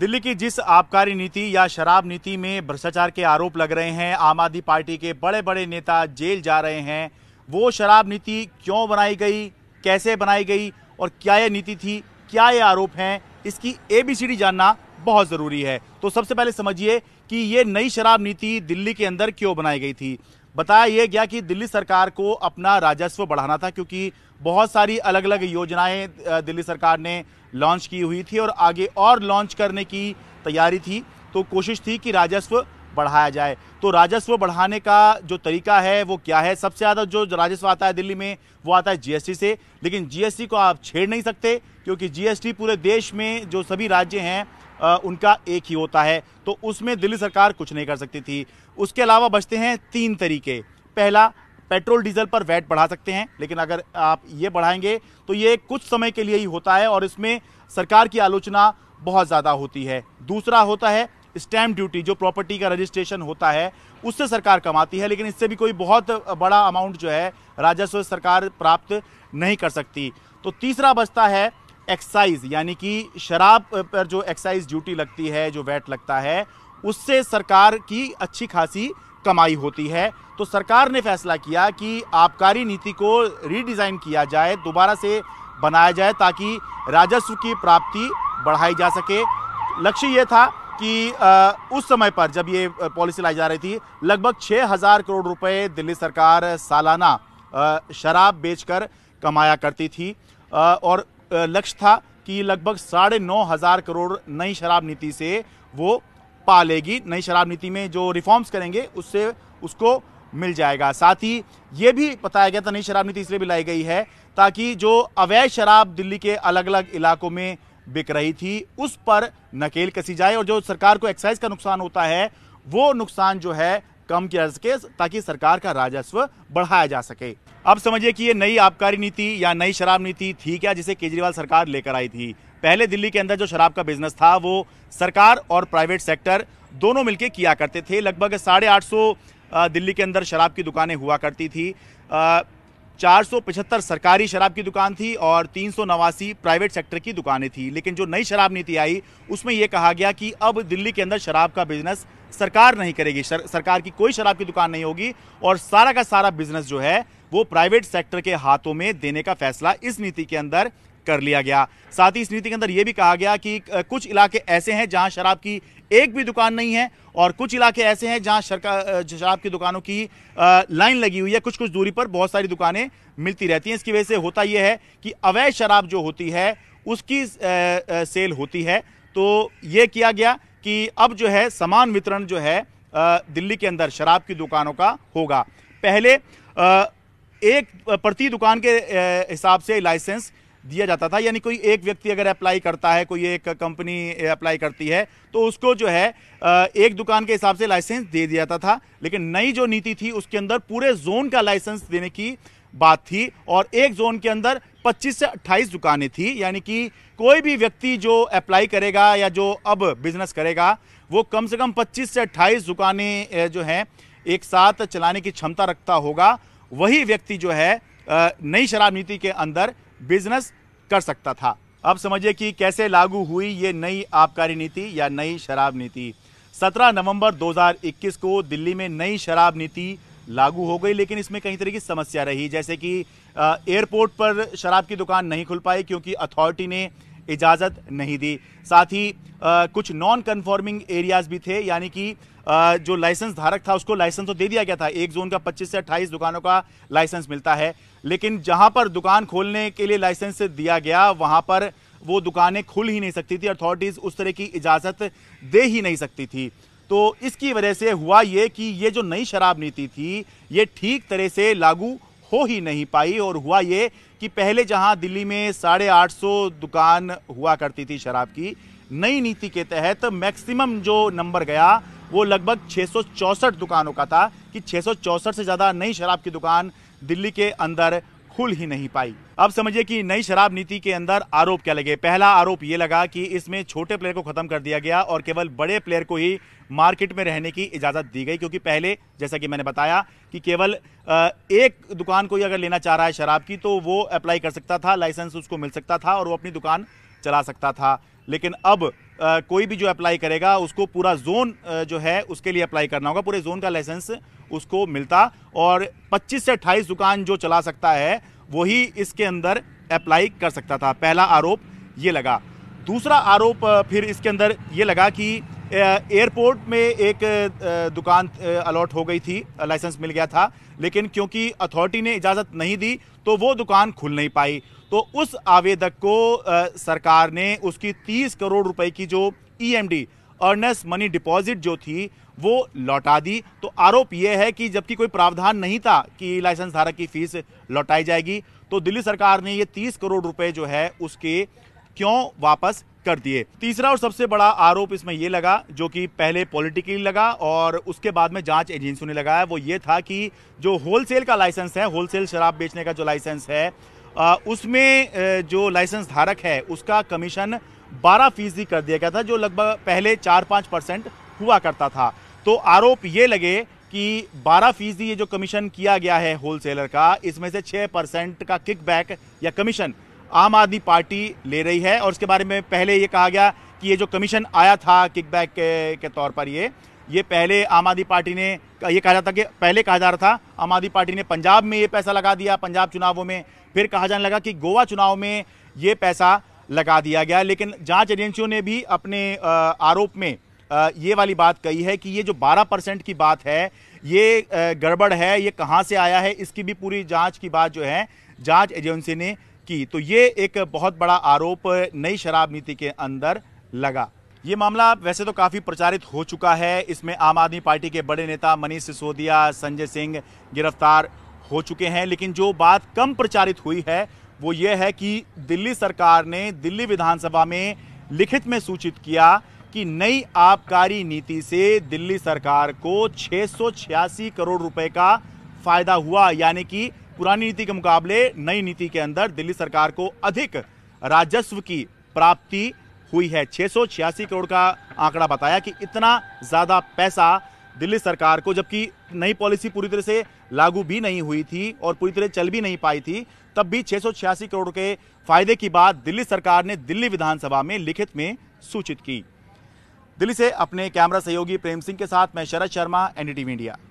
दिल्ली की जिस आबकारी नीति या शराब नीति में भ्रष्टाचार के आरोप लग रहे हैं आम आदमी पार्टी के बड़े बड़े नेता जेल जा रहे हैं वो शराब नीति क्यों बनाई गई कैसे बनाई गई और क्या ये नीति थी क्या ये आरोप हैं इसकी एबीसीडी जानना बहुत ज़रूरी है तो सबसे पहले समझिए कि ये नई शराब नीति दिल्ली के अंदर क्यों बनाई गई थी बताया यह गया कि दिल्ली सरकार को अपना राजस्व बढ़ाना था क्योंकि बहुत सारी अलग अलग योजनाएं दिल्ली सरकार ने लॉन्च की हुई थी और आगे और लॉन्च करने की तैयारी थी तो कोशिश थी कि राजस्व बढ़ाया जाए तो राजस्व बढ़ाने का जो तरीका है वो क्या है सबसे ज़्यादा जो राजस्व आता है दिल्ली में वो आता है जीएसटी से लेकिन जीएसटी को आप छेड़ नहीं सकते क्योंकि जीएसटी पूरे देश में जो सभी राज्य हैं उनका एक ही होता है तो उसमें दिल्ली सरकार कुछ नहीं कर सकती थी उसके अलावा बचते हैं तीन तरीके पहला पेट्रोल डीजल पर वैट बढ़ा सकते हैं लेकिन अगर आप ये बढ़ाएंगे तो ये कुछ समय के लिए ही होता है और इसमें सरकार की आलोचना बहुत ज़्यादा होती है दूसरा होता है स्टैम्प ड्यूटी जो प्रॉपर्टी का रजिस्ट्रेशन होता है उससे सरकार कमाती है लेकिन इससे भी कोई बहुत बड़ा अमाउंट जो है राजस्व सरकार प्राप्त नहीं कर सकती तो तीसरा बचता है एक्साइज यानी कि शराब पर जो एक्साइज ड्यूटी लगती है जो वैट लगता है उससे सरकार की अच्छी खासी कमाई होती है तो सरकार ने फैसला किया कि आबकारी नीति को रीडिज़ाइन किया जाए दोबारा से बनाया जाए ताकि राजस्व की प्राप्ति बढ़ाई जा सके लक्ष्य ये था कि उस समय पर जब ये पॉलिसी लाई जा रही थी लगभग हजार करोड़ रुपए दिल्ली सरकार सालाना शराब बेचकर कमाया करती थी और लक्ष्य था कि लगभग साढ़े नौ हजार करोड़ नई शराब नीति से वो पा लेगी नई शराब नीति में जो रिफॉर्म्स करेंगे उससे उसको मिल जाएगा साथ ही ये भी बताया गया था नई शराब नीति इसलिए भी लाई गई है ताकि जो अवैध शराब दिल्ली के अलग अलग इलाकों में बिक रही थी उस पर नकेल कसी जाए और जो सरकार को एक्साइज का नुकसान होता है वो नुकसान जो है कम किया जा सके ताकि सरकार का राजस्व बढ़ाया जा सके अब समझिए कि ये नई आबकारी नीति या नई शराब नीति थी क्या जिसे केजरीवाल सरकार लेकर आई थी पहले दिल्ली के अंदर जो शराब का बिजनेस था वो सरकार और प्राइवेट सेक्टर दोनों मिलकर किया करते थे लगभग साढ़े आठ सौ दिल्ली के अंदर शराब की दुकानें हुआ करती थी चार सरकारी शराब की दुकान थी और तीन प्राइवेट सेक्टर की दुकानें थी लेकिन जो नई शराब नीति आई उसमें यह कहा गया कि अब दिल्ली के अंदर शराब का बिजनेस सरकार नहीं करेगी सर, सरकार की कोई शराब की दुकान नहीं होगी और सारा का सारा बिजनेस जो है वो प्राइवेट सेक्टर के हाथों में देने का फैसला इस नीति के अंदर कर लिया गया साथ ही इस नीति के अंदर यह भी कहा गया कि कुछ इलाके ऐसे हैं जहां शराब की एक भी दुकान नहीं है और कुछ इलाके ऐसे हैं जहां शराब की दुकानों की लाइन लगी हुई है कुछ कुछ दूरी पर बहुत सारी दुकानें मिलती रहती हैं इसकी वजह से होता यह है कि अवैध शराब जो होती है उसकी सेल होती है तो ये किया गया कि अब जो है समान वितरण जो है दिल्ली के अंदर शराब की दुकानों का होगा पहले एक प्रति दुकान के हिसाब से लाइसेंस दिया जाता था यानी कोई एक व्यक्ति अगर अप्लाई करता है कोई एक कंपनी अप्लाई करती है तो उसको जो है एक दुकान के हिसाब से लाइसेंस दे दिया जाता था लेकिन नई जो नीति थी उसके अंदर पूरे जोन का लाइसेंस देने की बात थी और एक जोन के अंदर 25 से 28 दुकानें थी यानी कि कोई भी व्यक्ति जो अप्लाई करेगा या जो अब बिजनेस करेगा वो कम से कम 25 से 28 दुकानें जो हैं एक साथ चलाने की क्षमता रखता होगा वही व्यक्ति जो है नई शराब नीति के अंदर बिजनेस कर सकता था अब समझिए कि कैसे लागू हुई ये नई आबकारी नीति या नई शराब नीति 17 नवंबर 2021 को दिल्ली में नई शराब नीति लागू हो गई लेकिन इसमें कई तरह की समस्या रही जैसे कि एयरपोर्ट पर शराब की दुकान नहीं खुल पाई क्योंकि अथॉरिटी ने इजाज़त नहीं दी साथ ही आ, कुछ नॉन कन्फॉर्मिंग एरियाज भी थे यानी कि जो लाइसेंस धारक था उसको लाइसेंस तो दे दिया गया था एक जोन का 25 से 28 दुकानों का लाइसेंस मिलता है लेकिन जहां पर दुकान खोलने के लिए लाइसेंस दिया गया वहां पर वो दुकानें खुल ही नहीं सकती थी अथॉरिटीज़ उस तरह की इजाज़त दे ही नहीं सकती थी तो इसकी वजह से हुआ ये कि ये जो नई शराब नीति थी ये ठीक तरह से लागू हो ही नहीं पाई और हुआ ये कि पहले जहां दिल्ली में साढ़े आठ सौ दुकान हुआ करती थी शराब की नई नीति के तहत मैक्सिमम जो नंबर गया वो लगभग छः दुकानों का था कि छः से ज़्यादा नई शराब की दुकान दिल्ली के अंदर खुल ही नहीं पाई अब समझिए कि नई शराब नीति के अंदर आरोप क्या लगे पहला आरोप ये लगा कि इसमें छोटे प्लेयर को खत्म कर दिया गया और केवल बड़े प्लेयर को ही मार्केट में रहने की इजाजत दी गई क्योंकि पहले जैसा कि मैंने बताया कि केवल एक दुकान को ही अगर लेना चाह रहा है शराब की तो वो अप्लाई कर सकता था लाइसेंस उसको मिल सकता था और वो अपनी दुकान चला सकता था लेकिन अब कोई भी जो अप्लाई करेगा उसको पूरा जोन जो है उसके लिए अप्लाई करना होगा पूरे जोन का लाइसेंस उसको मिलता और 25 से 28 दुकान जो चला सकता है वही इसके अंदर अप्लाई कर सकता था पहला आरोप ये लगा दूसरा आरोप फिर इसके अंदर ये लगा कि एयरपोर्ट में एक दुकान अलॉट हो गई थी लाइसेंस मिल गया था लेकिन क्योंकि अथॉरिटी ने इजाज़त नहीं दी तो वो दुकान खुल नहीं पाई तो उस आवेदक को सरकार ने उसकी 30 करोड़ रुपए की जो ईएमडी अर्नेस्ट मनी डिपॉजिट जो थी वो लौटा दी तो आरोप यह है कि जबकि कोई प्रावधान नहीं था कि लाइसेंस धारक की फीस लौटाई जाएगी तो दिल्ली सरकार ने ये 30 करोड़ रुपए जो है उसके क्यों वापस कर दिए तीसरा और सबसे बड़ा आरोप इसमें यह लगा जो कि पहले पॉलिटिकली लगा और उसके बाद में जांच एजेंसियों ने लगाया वो ये था कि जो होलसेल का लाइसेंस है होलसेल शराब बेचने का जो लाइसेंस है उसमें जो लाइसेंस धारक है उसका कमीशन बारह फीसदी कर दिया गया था जो लगभग पहले चार पाँच परसेंट हुआ करता था तो आरोप ये लगे कि 12 फीसदी ये जो कमीशन किया गया है होलसेलर का इसमें से 6 परसेंट का किकबैक या कमीशन आम आदमी पार्टी ले रही है और उसके बारे में पहले ये कहा गया कि ये जो कमीशन आया था किकबैक के, के तौर पर ये ये पहले आम आदमी पार्टी ने ये कहा जाता कि पहले कहा जा रहा था आम आदमी पार्टी ने पंजाब में ये पैसा लगा दिया पंजाब चुनावों में फिर कहा जाने लगा कि गोवा चुनाव में ये पैसा लगा दिया गया लेकिन जांच एजेंसियों ने भी अपने आरोप में ये वाली बात कही है कि ये जो 12 परसेंट की बात है ये गड़बड़ है ये कहाँ से आया है इसकी भी पूरी जाँच की बात जो है जाँच एजेंसी ने की तो ये एक बहुत बड़ा आरोप नई शराब नीति के अंदर लगा ये मामला वैसे तो काफ़ी प्रचारित हो चुका है इसमें आम आदमी पार्टी के बड़े नेता मनीष सिसोदिया संजय सिंह गिरफ्तार हो चुके हैं लेकिन जो बात कम प्रचारित हुई है वो ये है कि दिल्ली सरकार ने दिल्ली विधानसभा में लिखित में सूचित किया कि नई आबकारी नीति से दिल्ली सरकार को छः करोड़ रुपये का फायदा हुआ यानी कि पुरानी नीति के मुकाबले नई नीति के अंदर दिल्ली सरकार को अधिक राजस्व की प्राप्ति हुई है छह करोड़ का आंकड़ा बताया कि इतना ज़्यादा पैसा दिल्ली सरकार को जबकि नई पॉलिसी पूरी तरह से लागू भी नहीं हुई थी और पूरी तरह चल भी नहीं पाई थी तब भी छह करोड़ के फायदे की बात दिल्ली सरकार ने दिल्ली विधानसभा में लिखित में सूचित की दिल्ली से अपने कैमरा सहयोगी प्रेम सिंह के साथ मैं शरद शर्मा एनडीटीवी इंडिया